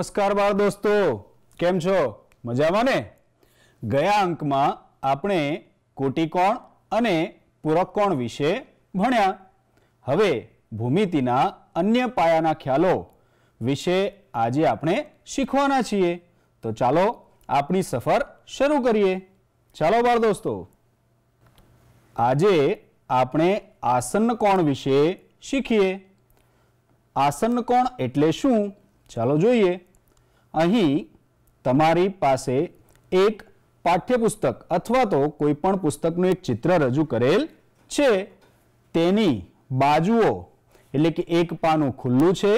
નમસ્કાર બાળ દોસ્તો કેમ છો મજામાં ને ગયા અંકમાં આપણે કોટિકોણ અને પૂરકકોણ વિશે ભણ્યા હવે ભૂમિતિના અન્ય પાયાના ખ્યાલો વિશે આજે આપણે શીખવાના છીએ તો ચાલો આપણી સફર શરૂ કરીએ ચાલો બાળ દોસ્તો આજે આપણે આસન કોણ વિશે શીખીએ આસન કોણ એટલે શું ચાલો જોઈએ અહીં તમારી પાસે એક પાઠ્યપુસ્તક અથવા તો કોઈ પણ પુસ્તકનું એક ચિત્ર રજૂ કરેલ છે તેની બાજુઓ એટલે કે એક પાનું ખુલ્લું છે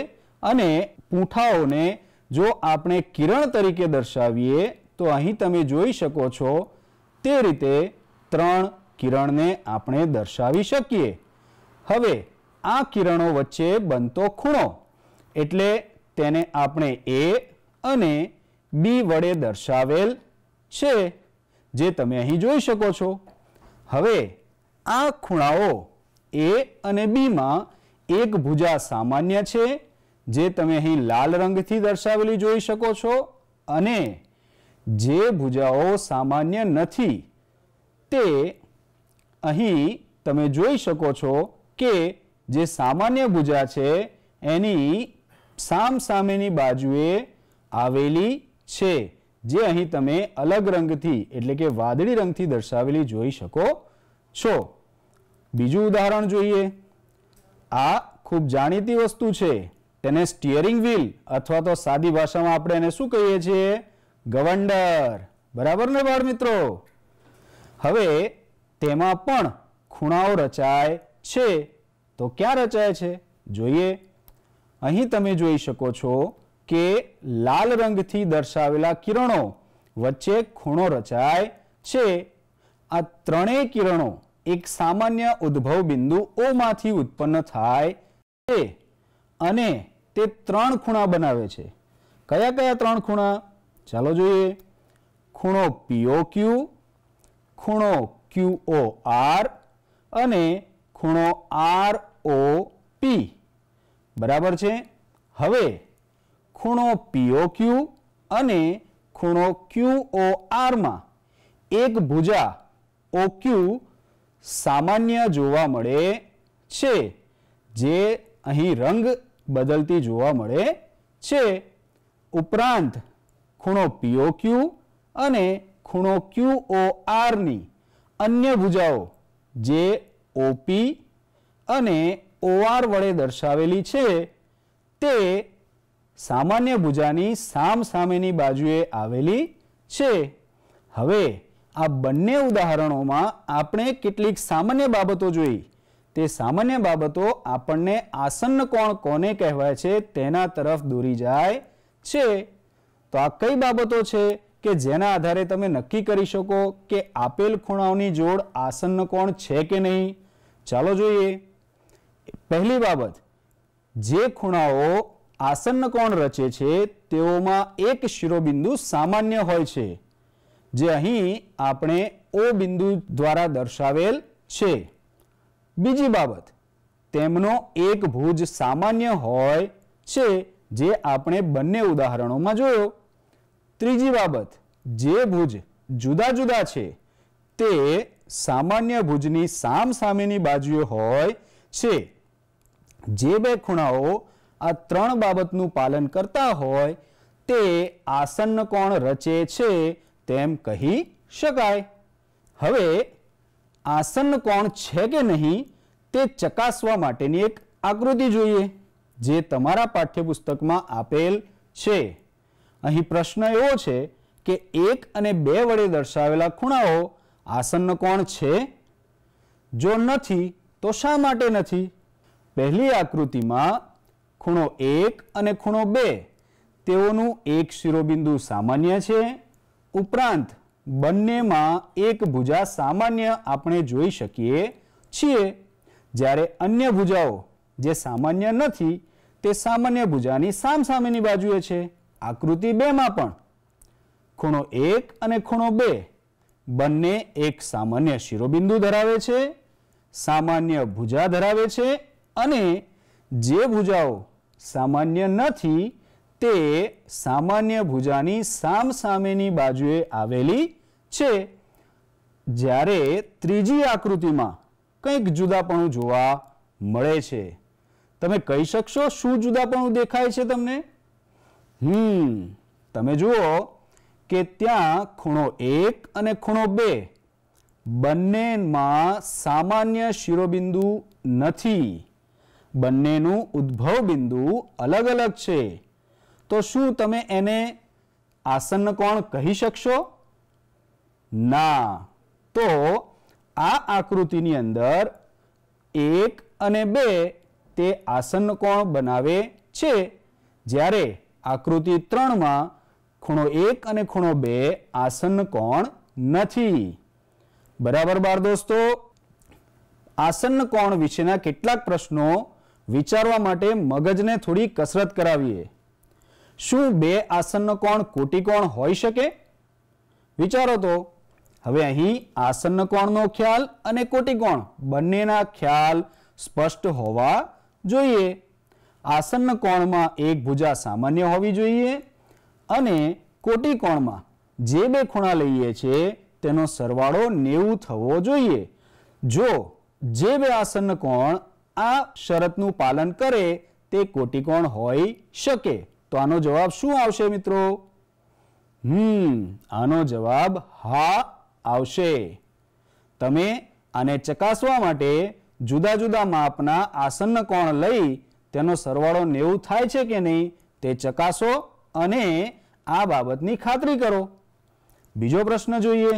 અને પૂંઠાઓને જો આપણે કિરણ તરીકે દર્શાવીએ તો અહીં તમે જોઈ શકો છો તે રીતે ત્રણ કિરણને આપણે દર્શાવી શકીએ હવે આ કિરણો વચ્ચે બનતો ખૂણો એટલે તેને આપણે એ અને બી વડે દર્શાવેલ છે જે તમે અહીં જોઈ શકો છો હવે આ ખૂણાઓ એ અને બીમાં એક ભુજા સામાન્ય છે જે તમે અહીં લાલ રંગથી દર્શાવેલી જોઈ શકો છો અને જે ભુજાઓ સામાન્ય નથી તે અહીં તમે જોઈ શકો છો કે જે સામાન્ય ભુજા છે એની સામસામેની બાજુએ આવેલી છે જે અહીં તમે અલગ રંગથી એટલે કે વાદળી રંગથી દર્શાવેલી જોઈ શકો છો બીજું ઉદાહરણ જોઈએ આ ખૂબ જાણીતી વસ્તુ છે તેને સ્ટિયરિંગ વ્હીલ અથવા તો સાદી ભાષામાં આપણે એને શું કહીએ છીએ ગવંડર બરાબર ને બાળ મિત્રો હવે તેમાં પણ ખૂણાઓ રચાય છે તો ક્યાં રચાય છે જોઈએ અહીં તમે જોઈ શકો છો કે લાલ રંગથી દર્શાવેલા કિરણો વચ્ચે ખૂણો રચાય છે આ ત્રણેય કિરણો એક સામાન્ય ઉદ્ભવ બિંદુ ઓમાંથી ઉત્પન્ન થાય છે અને તે ત્રણ ખૂણા બનાવે છે કયા કયા ત્રણ ખૂણા ચાલો જોઈએ ખૂણો પીઓ ક્યુ ખૂણો ક્યુઓ આર અને ખૂણો આર ઓ પી બરાબર છે હવે ખૂણો પીઓ ક્યુ અને ખૂણો ક્યુ માં એક ભુજા ઓ સામાન્ય જોવા મળે છે જે અહીં રંગ બદલતી જોવા મળે છે ઉપરાંત ખૂણો પીઓ ક્યુ અને ખૂણો ક્યુ ઓ આરની અન્ય ભુજાઓ જે ઓપી અને ઓઆર વડે દર્શાવેલી છે તે સામાન્ય ભુજાની સામ સામેની બાજુએ આવેલી છે હવે આ બંને ઉદાહરણોમાં આપણે કેટલીક સામાન્ય બાબતો જોઈ તે સામાન્ય બાબતો આપણને આસન્ન કોણ કોને કહેવાય છે તેના તરફ દોરી જાય છે તો આ કઈ બાબતો છે કે જેના આધારે તમે નક્કી કરી શકો કે આપેલ ખૂણાઓની જોડ આસન્ન કોણ છે કે નહીં ચાલો જોઈએ પહેલી બાબત જે ખૂણાઓ આસન કોણ રચે છે તેઓમાં એક શિરોબિંદુ સામાન્ય હોય છે જે અહીં આપણે ઓ બિંદુ દ્વારા દર્શાવેલ છે બીજી બાબત તેમનો એક ભુજ સામાન્ય હોય છે જે આપણે બંને ઉદાહરણોમાં જોયો ત્રીજી બાબત જે ભુજ જુદા જુદા છે તે સામાન્ય ભુજની સામ સામેની બાજુએ હોય છે જે બે ખૂણાઓ આ ત્રણ બાબતનું પાલન કરતા હોય તે આસન્ન કોણ રચે છે તેમ કહી શકાય હવે આસન્ન કોણ છે કે નહીં તે ચકાસવા માટેની એક આકૃતિ જોઈએ જે તમારા પાઠ્યપુસ્તકમાં આપેલ છે અહીં પ્રશ્ન એવો છે કે એક અને બે વડે દર્શાવેલા ખૂણાઓ આસન્ન કોણ છે જો નથી તો શા માટે નથી પહેલી આકૃતિમાં ખૂણો એક અને ખૂણો બે તેઓનું એક શિરોબિંદુ સામાન્ય છે ઉપરાંત બંનેમાં એક ભુજા સામાન્ય આપણે જોઈ શકીએ છીએ જ્યારે અન્ય ભુજાઓ જે સામાન્ય નથી તે સામાન્ય ભુજાની સામસામેની બાજુએ છે આકૃતિ બેમાં પણ ખૂણો એક અને ખૂણો બે બંને એક સામાન્ય શિરોબિંદુ ધરાવે છે સામાન્ય ભુજા ધરાવે છે અને જે ભુજાઓ સામાન્ય નથી તે સામાન્ય ભુજાની સામસામેની બાજુએ આવેલી છે જ્યારે ત્રીજી આકૃતિમાં કંઈક જુદાપણું જોવા મળે છે તમે કહી શકશો શું જુદાપણું દેખાય છે તમને હમ તમે જુઓ કે ત્યાં ખૂણો એક અને ખૂણો બે બંનેમાં સામાન્ય શિરોબિંદુ નથી બંનેનું ઉદ્ભવ બિંદુ અલગ અલગ છે તો શું તમે એને આસન્ન કોણ કહી શકશો ના તો આ આકૃતિની અંદર એક અને બે તે આસન કોણ બનાવે છે જ્યારે આકૃતિ ત્રણમાં ખૂણો એક અને ખૂણો બે આસન્ન કોણ નથી બરાબર બાર દોસ્તો આસન્ન કોણ વિશેના કેટલાક પ્રશ્નો વિચારવા માટે મગજને થોડી કસરત કરાવીએ શું બે આસનનો કોણ કોટિકોણ હોઈ શકે વિચારો તો હવે અહીં આસન કોણનો ખ્યાલ અને કોટિકોણ બંનેના ખ્યાલ સ્પષ્ટ હોવા જોઈએ આસન કોણમાં એક ભુજા સામાન્ય હોવી જોઈએ અને કોટિકોણમાં જે બે ખૂણા લઈએ છીએ તેનો સરવાળો નેવું થવો જોઈએ જો જે બે આસન કોણ આ શરતનું પાલન કરે તે કોટિકોણ હોઈ શકે તો આનો જવાબ શું આવશે મિત્રો હમ આનો જવાબ હા આવશે તમે આને ચકાસવા માટે જુદા જુદા માપના આસન્ન કોણ લઈ તેનો સરવાળો નેવું થાય છે કે નહીં તે ચકાસો અને આ બાબતની ખાતરી કરો બીજો પ્રશ્ન જોઈએ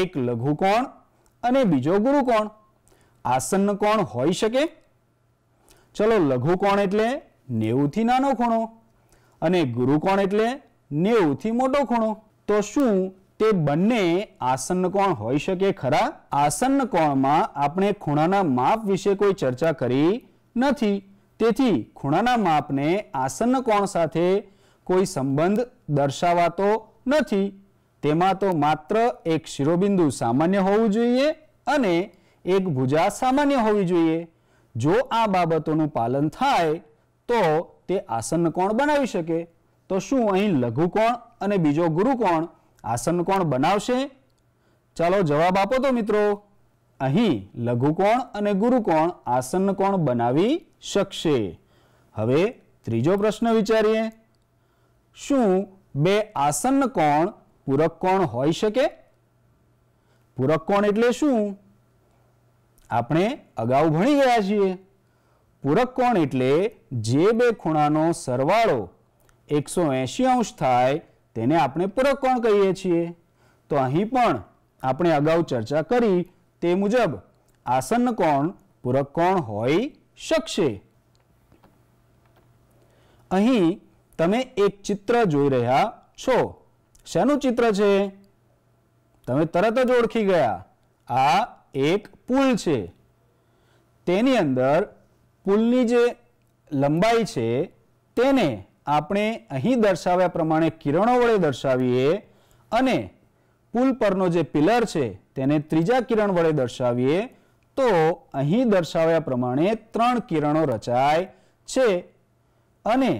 એક લઘુકોણ અને બીજો ગુરુકોણ આસન્ન કોણ હોઈ શકે ચલો લઘુ કોણ એટલે નેવુંથી નાનો ખૂણો અને ગુરુ કોણ એટલે નેવુંથી મોટો ખૂણો તો શું તે બંને આસન્ન કોણ હોઈ શકે ખરા આસન્ન કોણમાં આપણે ખૂણાના માપ વિશે કોઈ ચર્ચા કરી નથી તેથી ખૂણાના માપને આસન્ન કોણ સાથે કોઈ સંબંધ દર્શાવાતો નથી તેમાં તો માત્ર એક શિરોબિંદુ સામાન્ય હોવું જોઈએ અને એક ભુજા સામાન્ય હોવી જોઈએ જો આ બાબતોનું પાલન થાય તો તે આસન કોણ બનાવી શકે તો શું અહીં લઘુકોણ અને બીજો ગુરુ કોણ આસન કોણ બનાવશે ચાલો જવાબ આપો તો મિત્રો અહીં લઘુકોણ અને ગુરુકોણ આસન કોણ બનાવી શકશે હવે ત્રીજો પ્રશ્ન વિચારીએ શું બે આસન કોણ પૂરક કોણ હોઈ શકે પૂરક કોણ એટલે શું આપણે અગાઉ ભણી ગયા છીએ પૂરક કોણ એટલે જે બે ખૂણાનો સરવાળો એકસો એંશી અંશ થાય તેને આપણે પૂરક કોણ કહીએ છીએ તો અહીં પણ આપણે અગાઉ ચર્ચા કરી તે મુજબ આસન્ન કોણ પૂરક કોણ હોઈ શકશે અહીં તમે એક ચિત્ર જોઈ રહ્યા છો શેનું ચિત્ર છે તમે તરત જ ઓળખી ગયા આ એક પુલ છે તેની અંદર પુલની જે લંબાઈ છે તેને આપણે અહીં દર્શાવ્યા પ્રમાણે કિરણો વડે દર્શાવીએ અને પુલ પરનો જે પિલર છે તેને ત્રીજા કિરણ વડે દર્શાવીએ તો અહીં દર્શાવ્યા પ્રમાણે ત્રણ કિરણો રચાય છે અને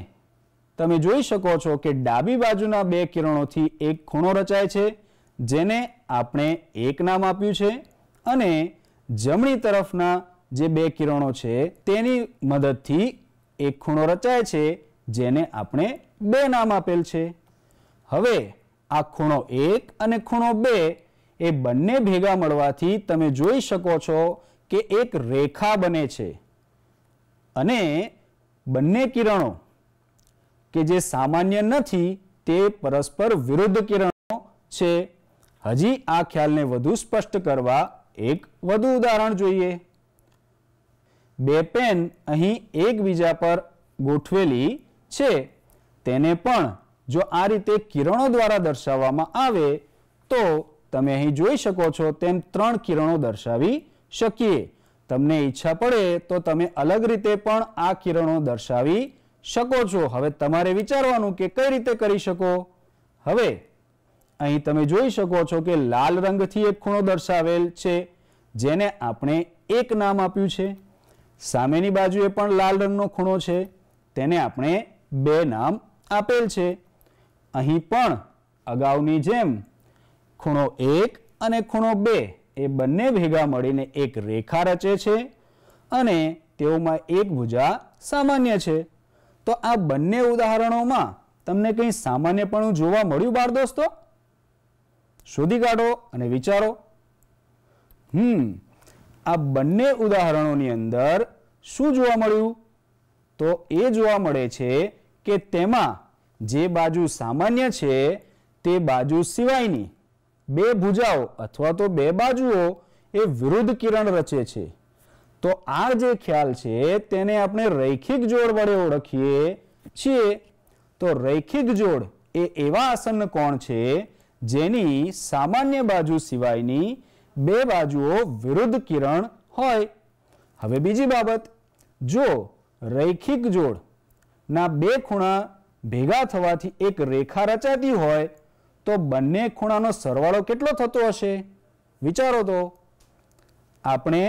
તમે જોઈ શકો છો કે ડાબી બાજુના બે કિરણોથી એક ખૂણો રચાય છે જેને આપણે એક નામ આપ્યું છે અને જમણી તરફના જે બે કિરણો છે તેની મદદથી એક ખૂણો રચાય છે જેને આપણે બે નામ આપેલ છે હવે આ ખૂણો એક અને ખૂણો બે એ બંને ભેગા મળવાથી તમે જોઈ શકો છો કે એક રેખા બને છે અને બંને કિરણો કે જે સામાન્ય નથી તે પરસ્પર વિરુદ્ધ કિરણો છે હજી આ ખ્યાલને વધુ સ્પષ્ટ કરવા એક વધુ ઉદાહરણ જોઈએ બે પેન અહીં એકબીજા પર ગોઠવેલી છે તેને પણ જો આ રીતે કિરણો દ્વારા દર્શાવવામાં આવે તો તમે અહીં જોઈ શકો છો તેમ ત્રણ કિરણો દર્શાવી શકીએ તમને ઈચ્છા પડે તો તમે અલગ રીતે પણ આ કિરણો દર્શાવી શકો છો હવે તમારે વિચારવાનું કે કઈ રીતે કરી શકો હવે અહીં તમે જોઈ શકો છો કે લાલ રંગથી એક ખૂણો દર્શાવેલ છે જેને આપણે એક નામ આપ્યું છે સામેની બાજુએ પણ લાલ રંગનો ખૂણો છે તેને આપણે બે નામ આપેલ છે અહીં પણ અગાઉની જેમ ખૂણો એક અને ખૂણો બે એ બંને ભેગા મળીને એક રેખા રચે છે અને તેઓમાં એક ભુજા સામાન્ય છે તો આ બંને ઉદાહરણોમાં તમને કંઈ સામાન્યપણું જોવા મળ્યું બાળ દોસ્તો શોધી કાઢો અને વિચારો હમ આ બંને ઉદાહરણોની અંદર શું જોવા મળ્યું તો એ જોવા મળે છે કે તેમાં જે બાજુ સામાન્ય છે તે બાજુ સિવાયની બે ભુજાઓ અથવા તો બે બાજુઓ એ વિરુદ્ધ કિરણ રચે છે તો આ જે ખ્યાલ છે તેને આપણે રૈખિક જોડ વડે ઓળખીએ છીએ તો રૈખિક જોડ એ એવા આસન કોણ છે જેની સામાન્ય બાજુ સિવાયની બે બાજુઓ વિરુદ્ધ કિરણ હોય હવે બીજી બાબત જો રૈખિક જોડના બે ખૂણા ભેગા થવાથી એક રેખા રચાતી હોય તો બંને ખૂણાનો સરવાળો કેટલો થતો હશે વિચારો તો આપણે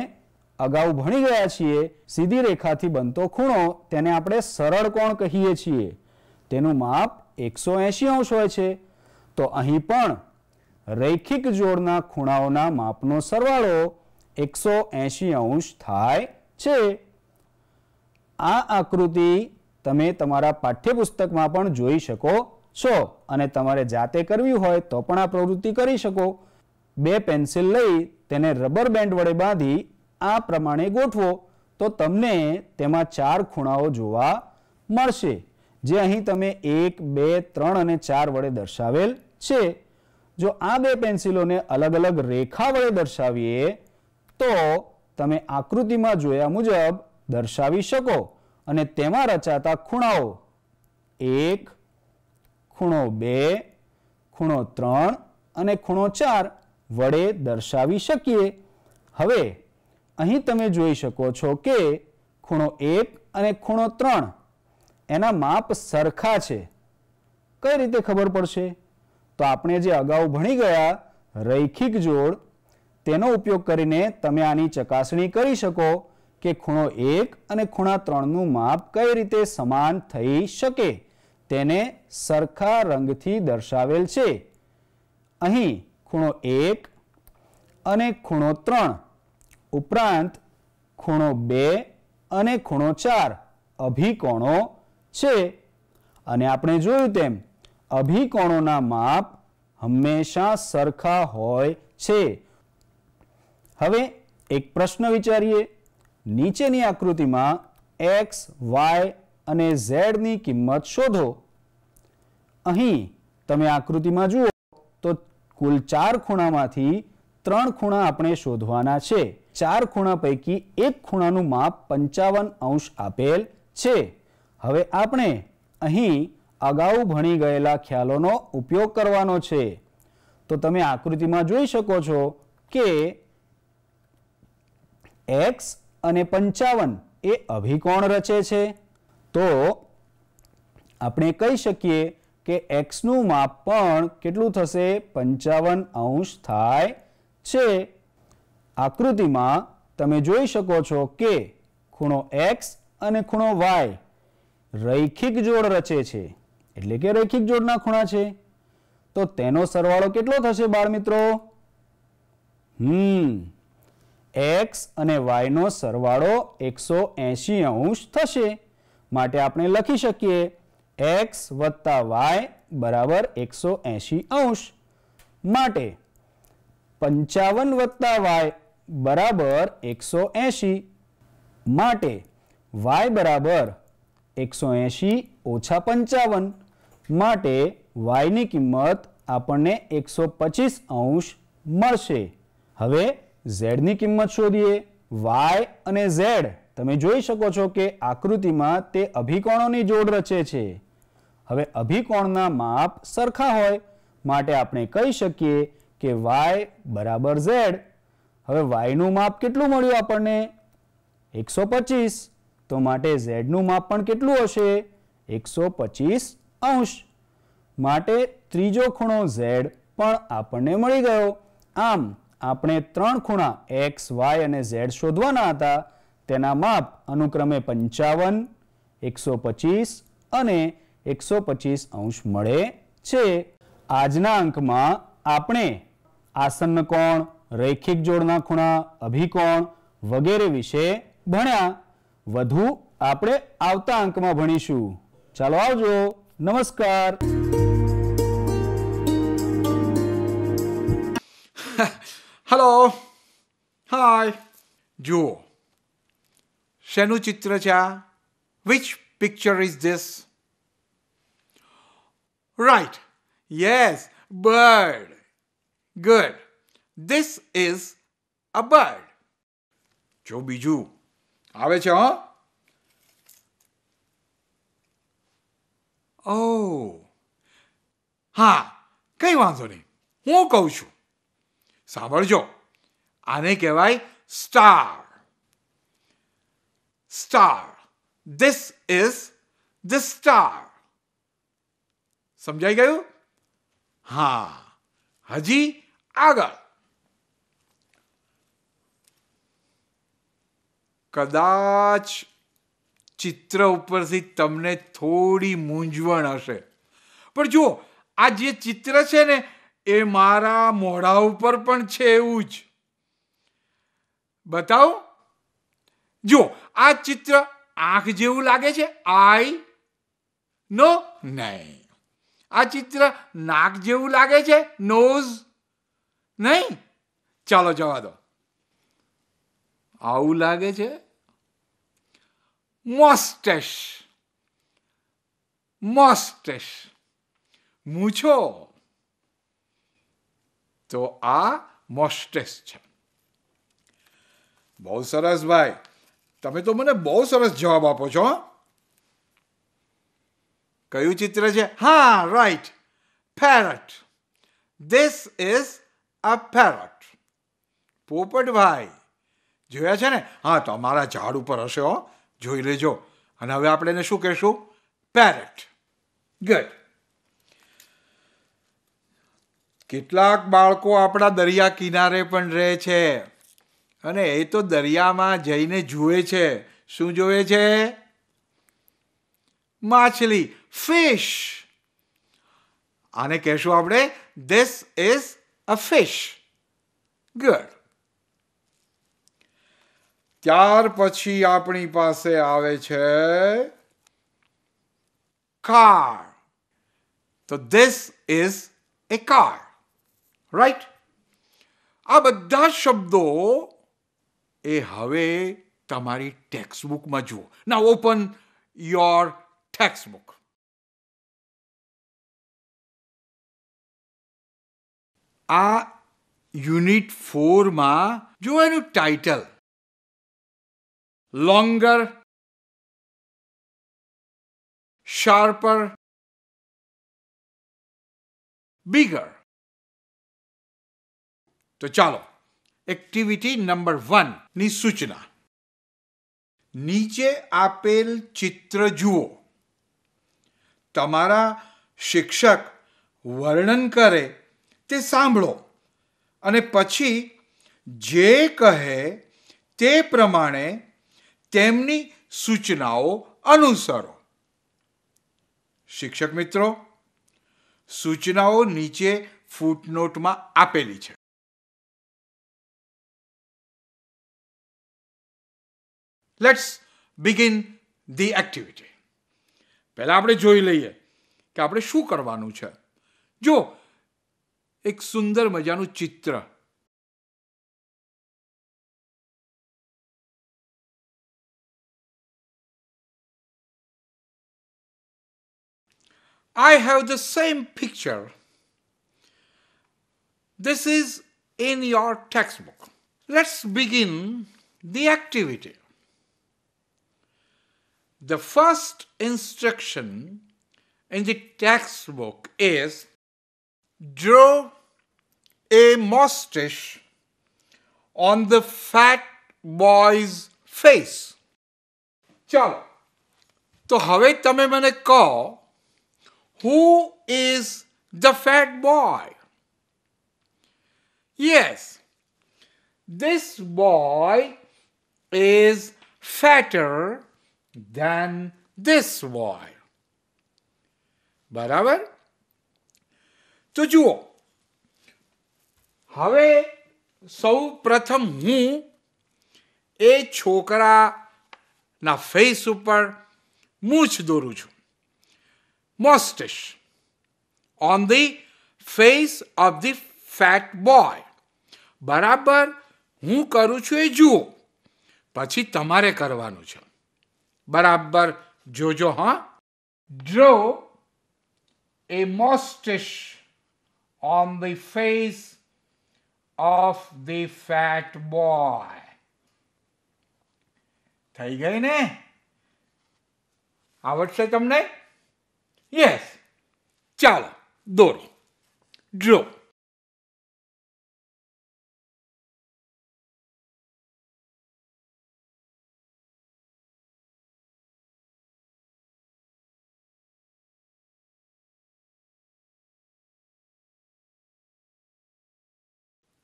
અગાઉ ભણી ગયા છીએ સીધી રેખાથી બનતો ખૂણો તેને આપણે સરળ કોણ કહીએ છીએ તેનું માપ એકસો એંશી અંશ હોય છે તો અહીં પણ રૈખિક જોડના ખૂણાઓના માપનો સરવાળો એકસો એંશી અંશ થાય છે આ આકૃતિ તમે તમારા પાઠ્યપુસ્તકમાં પણ જોઈ શકો છો અને તમારે જાતે કરવી હોય તો પણ આ પ્રવૃત્તિ કરી શકો બે પેન્સિલ લઈ તેને રબર બેન્ડ વડે બાંધી આ પ્રમાણે ગોઠવો તો તમને તેમાં ચાર ખૂણાઓ જોવા મળશે જે અહીં તમે એક બે ત્રણ અને ચાર વડે દર્શાવેલ છે જો આ બે પેન્સિલોને અલગ અલગ રેખા વડે દર્શાવીએ તો તમે આકૃતિમાં જોયા મુજબ દર્શાવી શકો અને તેમાં રચાતા ખૂણાઓ એક ખૂણો બે ખૂણો ત્રણ અને ખૂણો ચાર વડે દર્શાવી શકીએ હવે અહીં તમે જોઈ શકો છો કે ખૂણો એક અને ખૂણો ત્રણ એના માપ સરખા છે કઈ રીતે ખબર પડશે તો આપણે જે અગાઉ ભણી ગયા રૈખિક જોડ તેનો ઉપયોગ કરીને તમે આની ચકાસણી કરી શકો કે ખૂણો એક અને ખૂણા ત્રણનું માપ કઈ રીતે સમાન થઈ શકે તેને સરખા રંગથી દર્શાવેલ છે અહીં ખૂણો એક અને ખૂણો ત્રણ ઉપરાંત ખૂણો બે અને ખૂણો ચાર અભિકોણો છે અને આપણે જોયું તેમ અભિકોણોના માપ હંમેશા સરખા હોય છે હવે એક પ્રશ્ન વિચારીએ નીચેની આકૃતિમાં એક્સ વાય અને ઝેડની કિંમત શોધો અહીં તમે આકૃતિમાં જુઓ તો કુલ ચાર ખૂણામાંથી ત્રણ ખૂણા આપણે શોધવાના છે ચાર ખૂણા પૈકી એક ખૂણાનું માપ પંચાવન અંશ આપેલ છે હવે આપણે અહીં અગાઉ ભણી ગયેલા ખ્યાલોનો ઉપયોગ કરવાનો છે તો તમે આકૃતિમાં જોઈ શકો છો કે એક્સ અને પંચાવન એ અભિકોણ રચે છે તો આપણે કહી શકીએ કે એક્સનું માપ પણ કેટલું થશે પંચાવન અંશ થાય છે આકૃતિમાં તમે જોઈ શકો છો કે ખૂણો એક્સ અને ખૂણો વાય રૈખિક જોડ રચે છે એટલે કે રેખિક જોડના ખૂણા છે તો તેનો સરવાળો કેટલો થશે બાળ મિત્રો હમ એક્સ અને વાયનો સરવાળો એકસો એંશી અંશ થશે માટે આપણે લખી શકીએ એક્સ વત્તા વાય બરાબર એકસો એંશી અંશ માટે પંચાવન વત્તા વાય બરાબર એકસો એંશી માટે વાય બરાબર એકસો એંશી ઓછા પંચાવન માટે વાયની કિંમત આપણને એકસો પચીસ અંશ મળશે હવે ઝેડની કિંમત શોધીએ વાય અને ઝેડ તમે જોઈ શકો છો કે આકૃતિમાં તે અભિકોણોની જોડ રચે છે હવે અભિકોણના માપ સરખા હોય માટે આપણે કહી શકીએ કે વાય બરાબર ઝેડ હવે વાયનું માપ કેટલું મળ્યું આપણને એકસો પચીસ તો માટે ઝેડનું માપ પણ કેટલું હશે એકસો પચીસ અંશ માટે ત્રીજો ખૂણો ઝેડ પણ આપણને મળી ગયો આમ આપણે ત્રણ ખૂણા એક્સ વાય અને ઝેડ શોધવાના હતા તેના માપ અનુક્રમે પંચાવન એકસો પચીસ અને એકસો પચીસ અંશ મળે છે આજના અંકમાં આપણે આસન્ન કોણ રૈખિક જોડના ખૂણા અભિકોણ વગેરે વિશે ભણ્યા વધુ આપણે આવતા અંકમાં ભણીશું ચાલો આવજો नमस्कार हॅलो हाय जुओ शनुचित्रच्या which picture is this right yes bird good this is a bird. જો બીજું આવે છે હા ઓ હા કંઈ વાંધો નહીં હું કહું છું સાંભળજો આને કહેવાય star star this is the star સમજાઈ ગયું હા હજી આગળ કદાચ ચિત્ર ઉપરથી તમને થોડી મૂંઝવણ હશે પણ જુઓ આ જે ચિત્ર છે ને એ મારા મોઢા ઉપર પણ છે એવું જ બતાવો જુઓ આ ચિત્ર આંખ જેવું લાગે છે આઈ નો નહીં આ ચિત્ર નાક જેવું લાગે છે નોઝ નહીં ચાલો જવા દો આવું લાગે છે mustache mustache મૂછો તો આ મોસ્ટેસ છે બહુ સરસ ભાઈ તમે તો મને બહુ સરસ જવાબ આપો છો કયું ચિત્ર છે હા right parrot this is a parrot પોપટભાઈ જોયા છે ને હા તો અમારા ઝાડ ઉપર હશે હો જોઈ લેજો અને હવે આપણે એને શું કહેશું પેરેટ ગુડ કેટલાક બાળકો આપણા દરિયા કિનારે પણ રહે છે અને એ તો દરિયામાં જઈને જુએ છે શું જોવે છે માછલી ફિશ આને કહેશું આપણે this is a fish good ત્યાર પછી આપણી પાસે આવે છે કાર તો this is a car right આ બધા શબ્દો એ હવે તમારી ટેક્સ્ટબુકમાં જુઓ ના ઓપન યોર ટેક્સ્ટબુક આ યુનિટ ફોરમાં જો એનું ટાઇટલ longer, sharper, bigger. તો ચાલો એક્ટિવિટી નંબર વનની સૂચના નીચે આપેલ ચિત્ર જુઓ તમારા શિક્ષક વર્ણન કરે તે સાંભળો અને પછી જે કહે તે પ્રમાણે તેમની સૂચનાઓ અનુસરો શિક્ષક મિત્રો સૂચનાઓ નીચે ફૂટનોટમાં આપેલી છે લેટ્સ બિગિન ધી એક્ટિવિટી પહેલાં આપણે જોઈ લઈએ કે આપણે શું કરવાનું છે જો એક સુંદર મજાનું ચિત્ર I have the same picture. This is in your textbook. Let's begin the activity. The first instruction in the textbook is draw a mustache on the fat boy's face. Chalo, તો હવે તમે મને કહો who is the fat boy? Yes, this boy is fatter than this boy. But our tujho Have sau pratham hu e chokra na face super much doruchu. mustache on the face of the fat boy બરાબર હું કરું છું એ જુઓ પછી તમારે કરવાનું છે બરાબર જોજો હા draw a mustache on the face of the fat boy થઈ ગઈ ને આવડશે તમને Yes. Ciala, Doro, Joe.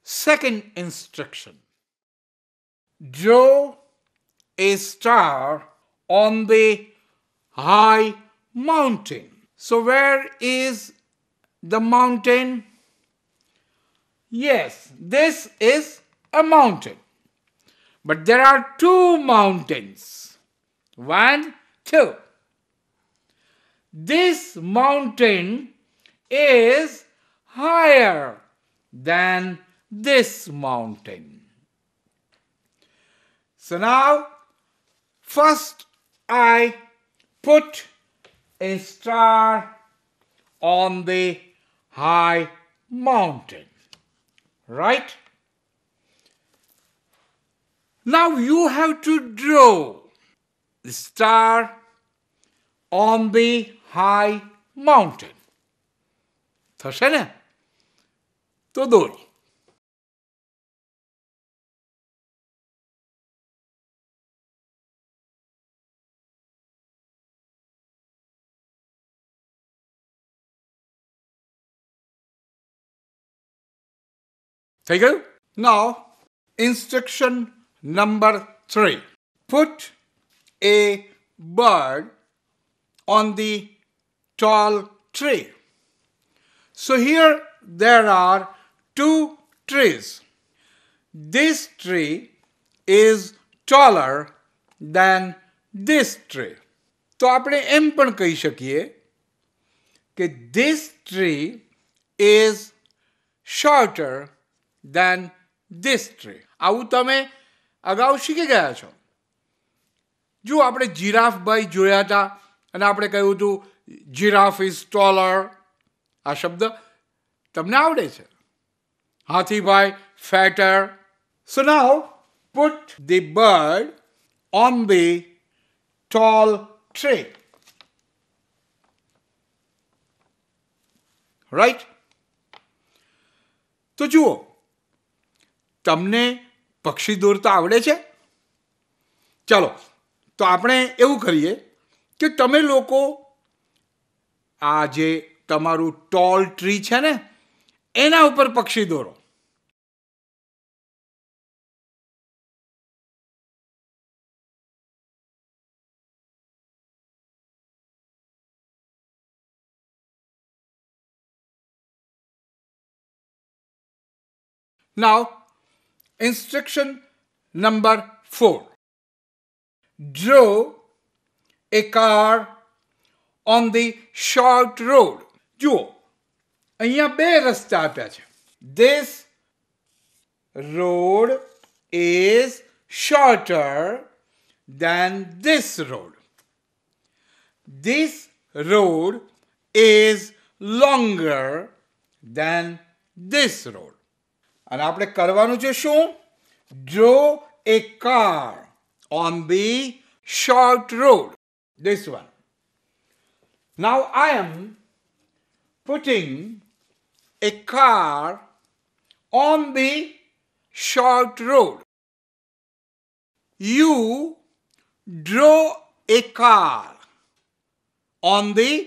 Second instruction Draw a star on the high mountain. So where is the mountain? Yes, this is a mountain. But there are two mountains. One, two. This mountain is higher than this mountain. So now, first I put a star on the high mountain. Right? Now you have to draw the star on the high mountain. Tashana? To તો Figure? Now, instruction number three. Put a bird on the tall tree. So here there are two trees. This tree is taller than this tree. So આપણે એમ પણ કહી this tree is shorter is than this tree. આવું તમે અગાઉ શીખી ગયા છો જો આપણે જીરાફભાઈ જોયા હતા અને આપણે કહ્યું હતું જીરાફ ઇઝ ટોલર આ શબ્દ તમને આવડે છે હાથીભાઈ ફેટર સુનાવ put the bird bird be tall tall right તો જુઓ તમને પક્ષી દોરતા આવડે છે ચાલો તો આપણે એવું કરીએ કે તમે લોકો આ જે તમારું ટોલ ટ્રી છે ને એના ઉપર પક્ષી દોરો Now, Instruction number four. Draw a car on the short road. Jo, this road is shorter than this road. This road is longer than this road. અને આપણે કરવાનું છે શું draw a car on the short road this one now I am putting a car on the short road you draw a car on the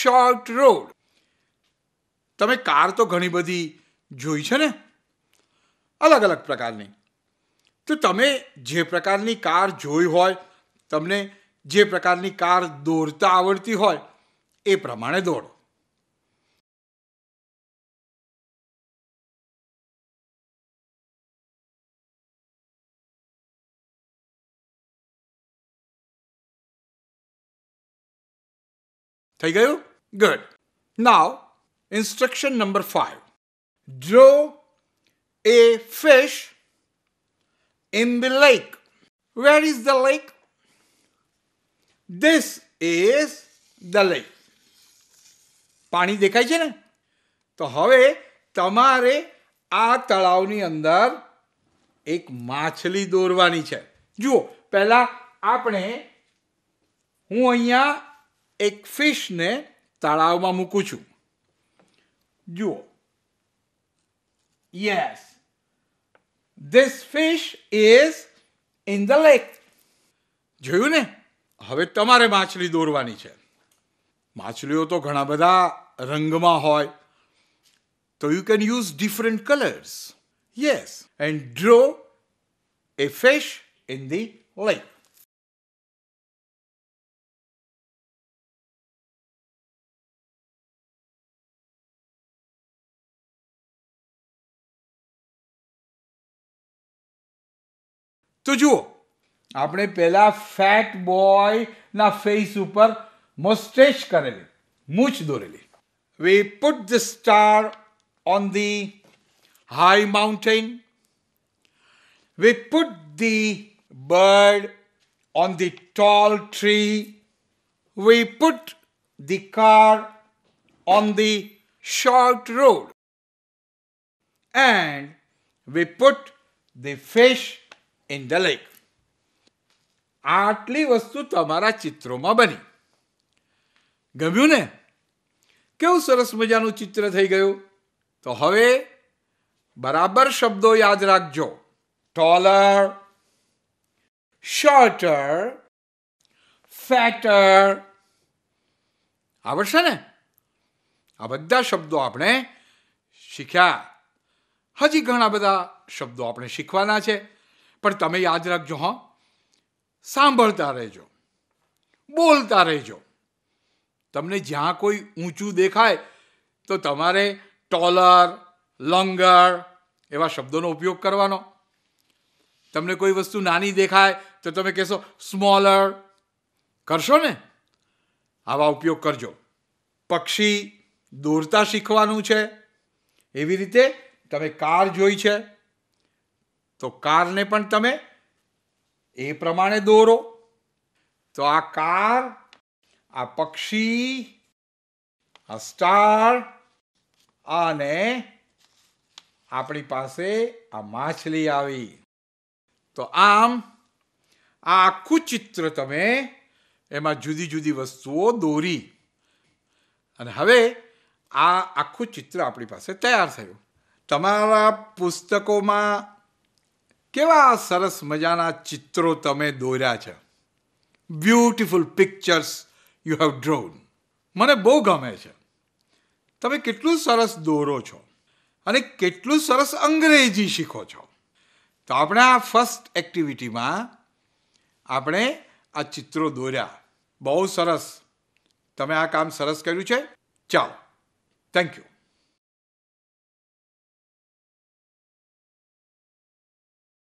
short road તમે car તો ઘણી બધી જોઈ છે ને અલગ અલગ પ્રકારની તો તમે જે પ્રકારની કાર જોઈ હોય તમને જે પ્રકારની કાર દોરતા આવડતી હોય એ પ્રમાણે દોડો થઈ ગયું good now instruction number five draw a fish in the lake. Where is the lake? This is the lake. પાણી દેખાય છે ને તો હવે તમારે આ તળાવની અંદર એક માછલી દોરવાની છે જુઓ પહેલાં આપણે હું અહીંયા એક ફિશને તળાવમાં મૂકું છું જુઓ Yes. This fish is in the lake. જોયું ને હવે તમારે માછલી દોરવાની છે માછલીઓ તો ઘણા બધા રંગમાં હોય તો you can use different colours yes and draw a fish in the lake તો જુઓ આપણે પહેલાં ફેટ બોયના ફેસ ઉપર મોસ્ટેશ કરેલી મૂછ દોરેલી we put the star on the high mountain we put the bird on the tall tree we put the car on the short road and we put the fish in the lake આટલી વસ્તુ તમારા ચિત્રોમાં બની ગમ્યું ને કેવું સરસ મજાનું ચિત્ર થઈ ગયું તો હવે બરાબર શબ્દો યાદ રાખજો ટોલર શોર્ટર ફેટર આવડશે ને આ બધા શબ્દો આપણે શીખ્યા હજી ઘણા બધા શબ્દો આપણે શીખવાના છે પણ તમે યાદ રાખજો હા સાંભળતા રહેજો બોલતા રહેજો તમને જ્યાં કોઈ ઊંચું દેખાય તો તમારે ટોલર લંગર એવા શબ્દોનો ઉપયોગ કરવાનો તમને કોઈ વસ્તુ નાની દેખાય તો તમે કહેશો સ્મોલર કરશો ને આવા ઉપયોગ કરજો પક્ષી દોરતા શીખવાનું છે એવી રીતે તમે કાર જોઈ છે તો કારને પણ તમે એ પ્રમાણે દોરો તો આ કાર આ પક્ષી આ સ્ટાર અને આપણી પાસે આ માછલી આવી તો આમ આ આખું ચિત્ર તમે એમાં જુદી જુદી વસ્તુઓ દોરી અને હવે આ આખું ચિત્ર આપણી પાસે તૈયાર થયું તમારા પુસ્તકોમાં કેવા સરસ મજાના ચિત્રો તમે દોર્યા છે beautiful pictures you have drawn મને બહુ ગમે છે તમે કેટલું સરસ દોરો છો અને કેટલું સરસ અંગ્રેજી શીખો છો તો આપણે આ ફર્સ્ટ એક્ટિવિટીમાં આપણે આ ચિત્રો દોર્યા બહુ સરસ તમે આ કામ સરસ કર્યું છે ચાલો થેન્ક યુ